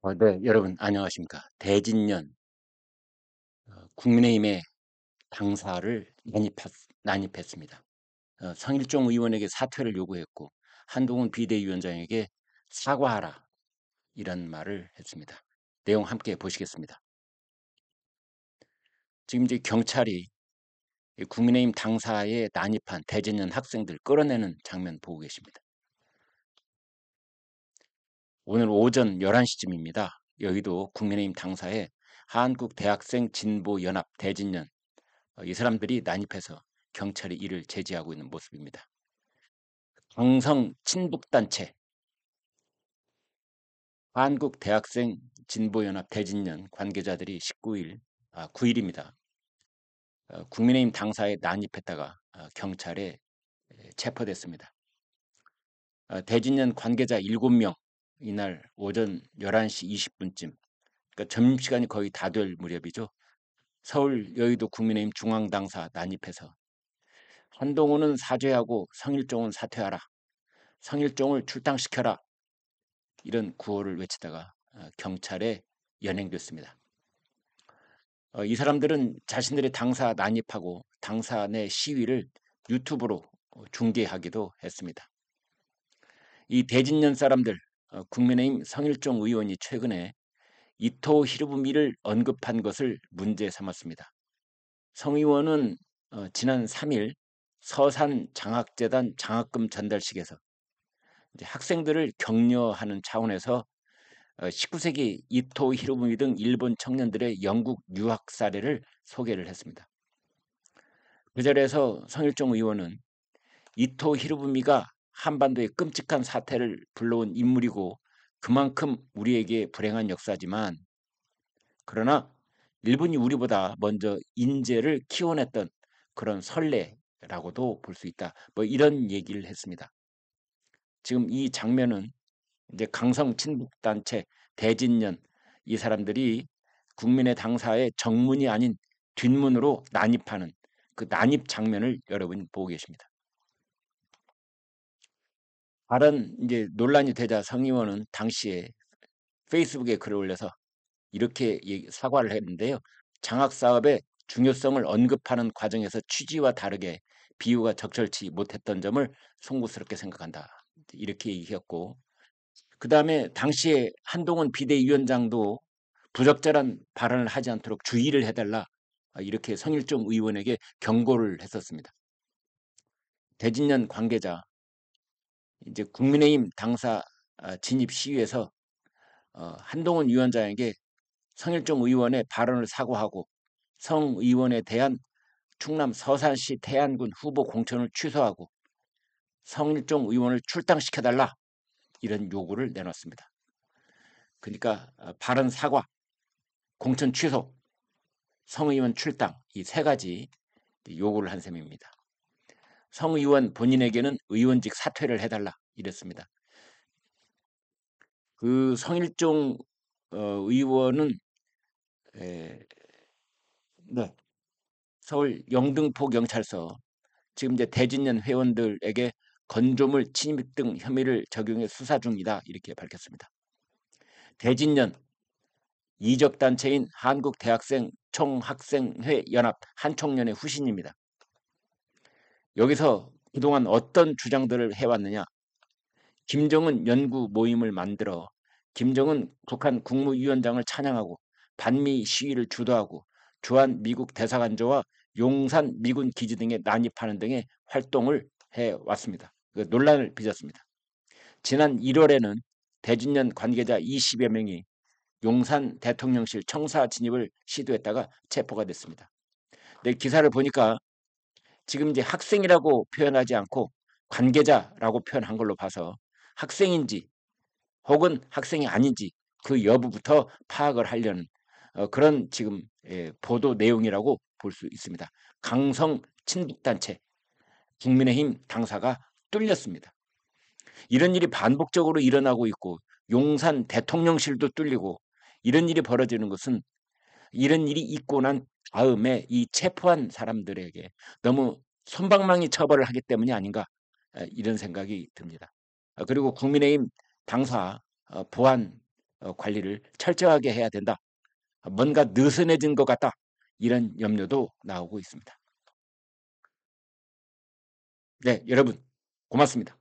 어, 네, 여러분 안녕하십니까. 대진년 어, 국민의힘의 당사를 난입했, 난입했습니다. 어, 성일종 의원에게 사퇴를 요구했고 한동훈 비대위원장에게 사과하라 이런 말을 했습니다. 내용 함께 보시겠습니다. 지금 이제 경찰이 국민의힘 당사에 난입한 대진년 학생들 끌어내는 장면 보고 계십니다. 오늘 오전 11시쯤입니다. 여의도 국민의힘 당사에 한국대학생진보연합 대진년이 어, 사람들이 난입해서 경찰이 이를 제지하고 있는 모습입니다. 강성 친북단체 한국대학생진보연합 대진년 관계자들이 19일 아, 9일입니다. 어, 국민의힘 당사에 난입했다가 어, 경찰에 체포됐습니다. 대진년 관계자 7명 이날 오전 11시 20분쯤 그러니까 점심시간이 거의 다 될 무렵이죠. 서울 여의도 국민의힘 중앙당사 난입해서 한동훈은 사죄하고 성일종은 사퇴하라. 성일종을 출당시켜라. 이런 구호를 외치다가 어, 경찰에 연행됐습니다. 어, 이 사람들은 자신들의 당사 난입하고 당사 내 시위를 유튜브로 중계하기도 했습니다. 이 대진년 사람들 어, 국민의힘 성일종 의원이 최근에 이토 히르부미를 언급한 것을 문제 삼았습니다. 성 의원은 어, 지난 3일 서산 장학재단 장학금 전달식에서 학생들을 격려하는 차원에서 19세기 어, 이토 히로부미 등 일본 청년들의 영국 유학 사례를 소개를 했습니다. 그 자리에서 성일종 의원은 이토 히로부미가 한반도의 끔찍한 사태를 불러온 인물이고 그만큼 우리에게 불행한 역사지만 그러나 일본이 우리보다 먼저 인재를 키워냈던 그런 설레라고도볼 수 있다. 뭐 이런 얘기를 했습니다. 지금 이 장면은 이제 강성 친북단체 대진년 이 사람들이 국민의 당사의 정문이 아닌 뒷문으로 난입하는 그 난입 장면을 여러분이 보고 계십니다. 발언 이제 논란이 되자 상임원은 당시에 페이스북에 글을 올려서 이렇게 사과를 했는데요. 장학 사업의 중요성을 언급하는 과정에서 취지와 다르게 비유가 적절치 못했던 점을 송구스럽게 생각한다. 이렇게 얘기했고 그 다음에 당시에 한동훈 비대위원장도 부적절한 발언을 하지 않도록 주의를 해달라 이렇게 성일종 의원에게 경고를 했었습니다. 대진년 관계자 이제 국민의힘 당사 아, 진입 시위에서 어, 한동훈 위원장에게 성일종 의원의 발언을 사과하고 성 의원에 대한 충남 서산시 태안군 후보 공천을 취소하고 성일종 의원을 출당시켜달라 이런 요구를 내놨습니다. 그러니까 아, 발언 사과, 공천 취소, 성 의원 출당 이 세 가지 요구를 한 셈입니다. 성 의원 본인에게는 의원직 사퇴를 해달라 이랬습니다. 그 성일종 어, 의원은 에, 네. 서울 영등포 경찰서 지금 이제 대진년 회원들에게 건조물 침입 등 혐의를 적용해 수사 중이다 이렇게 밝혔습니다. 대진년 이적 단체인 한국대학생 총학생회 연합 한총련의 후신입니다. 여기서 그동안 어떤 주장들을 해왔느냐. 김정은 연구 모임을 만들어 김정은 북한 국무위원장을 찬양하고 반미 시위를 주도하고 주한 미국 대사관저와 용산 미군 기지 등에 난입하는 등의 활동을 해왔습니다. 그 논란을 빚었습니다. 지난 1월에는 대진년 관계자 20여 명이 용산 대통령실 청사 진입을 시도했다가 체포가 됐습니다. 내 기사를 보니까 지금 이제 학생이라고 표현하지 않고 관계자라고 표현한 걸로 봐서 학생인지 혹은 학생이 아닌지 그 여부부터 파악을 하려는 어, 그런 지금 예, 보도 내용이라고 볼 수 있습니다. 강성 친북단체 국민의힘 당사가 뚫렸습니다. 이런 일이 반복적으로 일어나고 있고 용산 대통령실도 뚫리고 이런 일이 벌어지는 것은 이런 일이 있고 난 아음에이 체포한 사람들에게 너무 손방망이 처벌을 하기 때문이 아닌가 이런 생각이 듭니다. 어, 그리고 국민의힘 당사 어, 보안 어, 관리를 철저하게 해야 된다. 뭔가 느슨해진 것 같다. 이런 염려도 나오고 있습니다. 네, 여러분 고맙습니다.